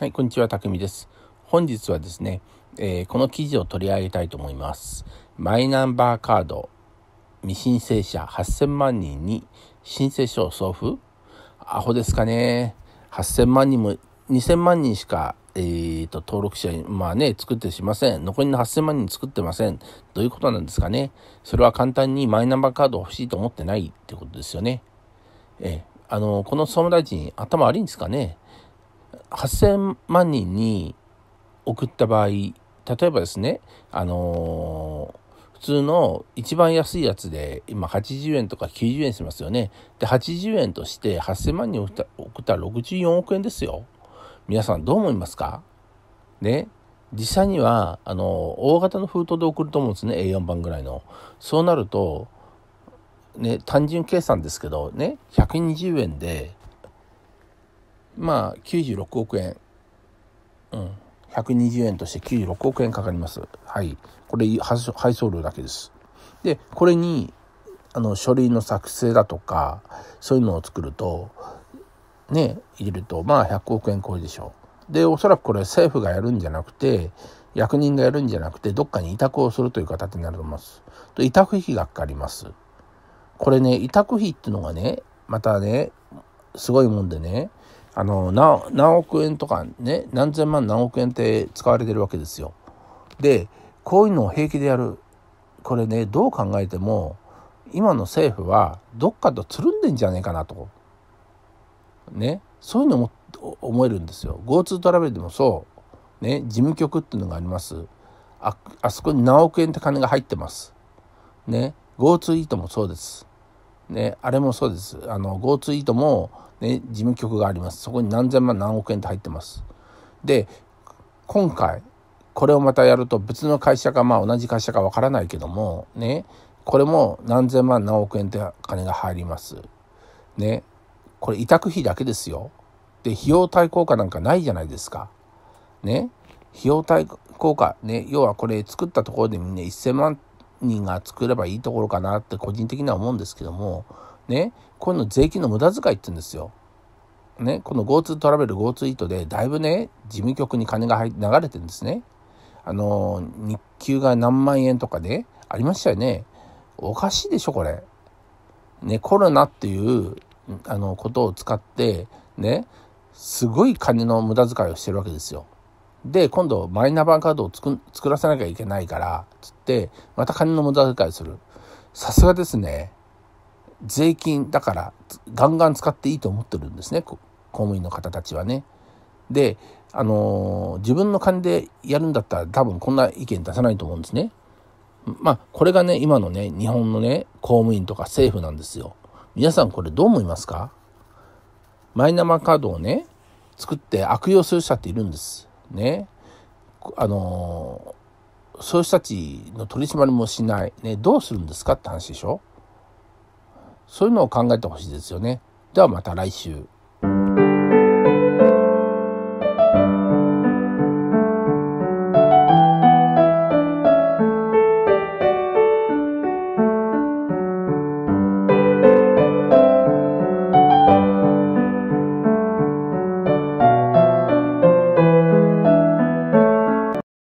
はい、こんにちは、たくみです。本日はですね、えー、この記事を取り上げたいと思います。マイナンバーカード、未申請者8000万人に申請書を送付アホですかね。8000万人も、2000万人しか、えーと、登録者、まあね、作ってしません。残りの8000万人作ってません。どういうことなんですかね。それは簡単にマイナンバーカードを欲しいと思ってないってことですよね。えー、あの、この総務大臣、頭悪いんですかね。8000万人に送った場合、例えばですね、あのー、普通の一番安いやつで今80円とか90円しますよね。で、80円として8000万人送ったら64億円ですよ。皆さんどう思いますかね。実際には、あのー、大型の封筒で送ると思うんですね。A4 番ぐらいの。そうなると、ね、単純計算ですけどね、120円でまあ96億円、うん、120円として96億円かかります。はい。これ配送料だけです。で、これにあの書類の作成だとかそういうのを作るとね入れるとまあ100億円超えでしょう。でおそらくこれ政府がやるんじゃなくて役人がやるんじゃなくてどっかに委託をするという形になると思います。と委託費がかかります。これね委託費っていうのがねまたねすごいもんでねあの何億円とかね何千万何億円って使われてるわけですよ。でこういうのを平気でやるこれねどう考えても今の政府はどっかとつるんでんじゃねえかなと。ねそういうのも思えるんですよ。GoTo トラベルでもそう。ね事務局っていうのがあります。ああそこに何億円って金が入ってます。ね GoTo イートもそうです。ね、あれもそうです。あの、GoTo イートも、ね、事務局があります。そこに何千万何億円って入ってます。で、今回、これをまたやると別の会社か、まあ同じ会社かわからないけども、ね、これも何千万何億円って金が入ります。ね、これ委託費だけですよ。で、費用対効果なんかないじゃないですか。ね、費用対効果、ね、要はこれ作ったところでみんな1000万人が作ればいいところかなって個人的には思うんですけども、ね、こうういの税金の無駄遣いって言うんですよ。ね、この GoTo トラベル GoTo イートでだいぶね、事務局に金が流れてるんですね。あの、日給が何万円とかで、ね、ありましたよね。おかしいでしょ、これ。ね、コロナっていう、あの、ことを使って、ね、すごい金の無駄遣いをしてるわけですよ。で、今度マイナンバーカードを作作らせなきゃいけないから、つって、また金の無駄遣いする。さすがですね。税金だから、ガンガン使っていいと思ってるんですね。公務員の方たちはね。で、あのー、自分の金でやるんだったら多分こんな意見出さないと思うんですね。まあ、これがね、今のね、日本のね、公務員とか政府なんですよ。皆さんこれどう思いますかマイナンバーカードをね、作って悪用する人っているんです。ねあのそういう人たちの取り締まりもしない、ね、どうするんですかって話でしょそういうのを考えてほしいですよね。ではまた来週。